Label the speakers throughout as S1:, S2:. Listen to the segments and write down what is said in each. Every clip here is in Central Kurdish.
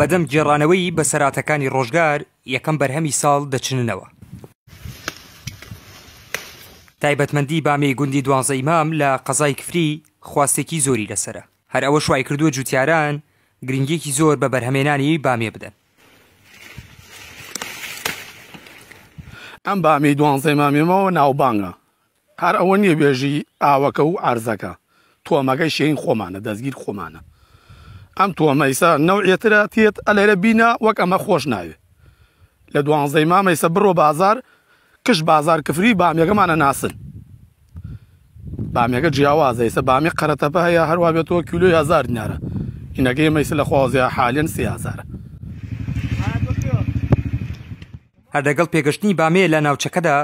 S1: بەدەم گێڕانەوەی بە سەراتەکانی ڕۆژگار یەکەم بەرهەمی ساڵ دەچننەوە تایبەتمەندی بامەی گوندی دوانزە ئیمام لە قەزای کفری خواستێکی زۆری لەسرە هەر ئەوە شوای کردووە جوتیاران گرنگێکی زۆر بە بەرهەمێنانی بامێ بدەن ئەم بامی دوانزەی مامێمەوە ناوبانگە
S2: هەر ئەوە نییە بێژی ئاوەکە و ئارزەکە تۆمەگەی شێن خۆمانە دەستگیر خۆمانە ئەم تۆمەیسا نەوعێترە تێت ئەلەرە بینە وەک ئەمە خۆش ناوێت لە دوانزەی مامەیسە بڕۆ بازار کش بازار کفری بامێگەمانە ناسن بامێگە جیاوازەیسە بامی قەرەتەپە هەیە هەروە بێتەوە کیلوی
S1: هزار دیارە هینەکەی مەیس لە خوازیە حالێن سیازارە هەردەگەڵ پێگەشتنی بامێ لە ناوچەکەدا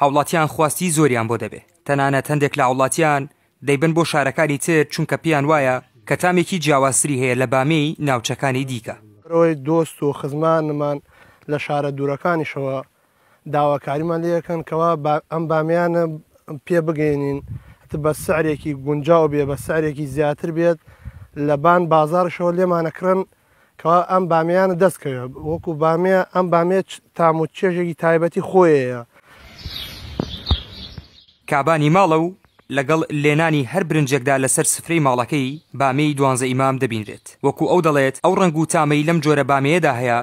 S1: هاوڵاتیان خواستی زۆریان بۆ دەبێ تەنانەت هەندێک لە هاوڵاتیان دەیبن بۆ شارەکانی تر چونکە پێیان وایە کە تامێکی جیاوازری هەیە لە بامەی ناوچەکانی دیکە
S3: ڕۆی دۆست و خزمانمان لە شارە دوورەکانیشەوە داواکاریمان لەکەن کەوا ئەم بامیانە پێ بگەێنین بە سعرێکی گونجاو بێ بە سعرێکی زیاتر بێت لە بان بازارشەوە لێمانەکرن کەوا ئەم بامیانە دەستکەوێت وەکو بامێ ئەم بامێت تام و چێژێکی تایبەتی خۆیەیە
S1: کابانی ماڵە و لەگەڵ لێنانی هەر برنجێکدا لەسەر سفرەی ماڵەکەی بامەی دوانزە ئیمام دەبینرێت وەکو ئەو دەڵێت ئەو ڕنگ و تامەی لەم جۆرە بامەیەدا هەیە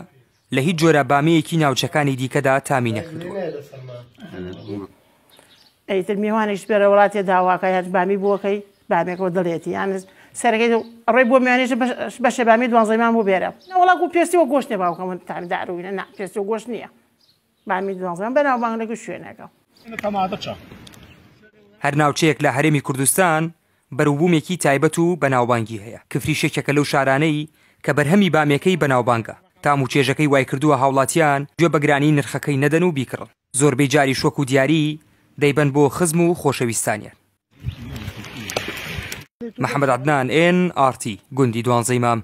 S1: لە هیچ جۆرە بامەیەکی ناوچەکانی دیکەدا تامی نەکردووە
S4: ئەیتر میوانێک بێرە وڵاتێ داواکە هەر بامی بووەکەی بامێکەوە دەڵێتی یانز سەرەکەی ڕێ بۆ میوانێش بەشە بامی دوانزەیمان بۆ بێرە نەوەڵاک و پێستی و گۆشتێ باوکە من تامیداروینە نا پێستی و گۆشت نییە بامی دوانزەمان بەناوبانگ لەگو شوێنەکە تەمادەچە.
S1: هەر ناوچەیەک لە هەرێمی کوردستان بەروبوومێکی تایبەت و بەناوبانگی هەیە کفریشێکێکە لەو شارانەی کە بەرهەمی بامەکەی بەناوبانگە تام و چێژەکەی وای کردووە هاوڵاتیان گوێ بەگرانی نرخەکەی نەدەن و بیکڕن زۆربەی جاری شوک و دیاری دەیبەن بۆ خزم و خۆشەویستانیان محەممەد عدنان ئN RT گوندی دوانزەی مام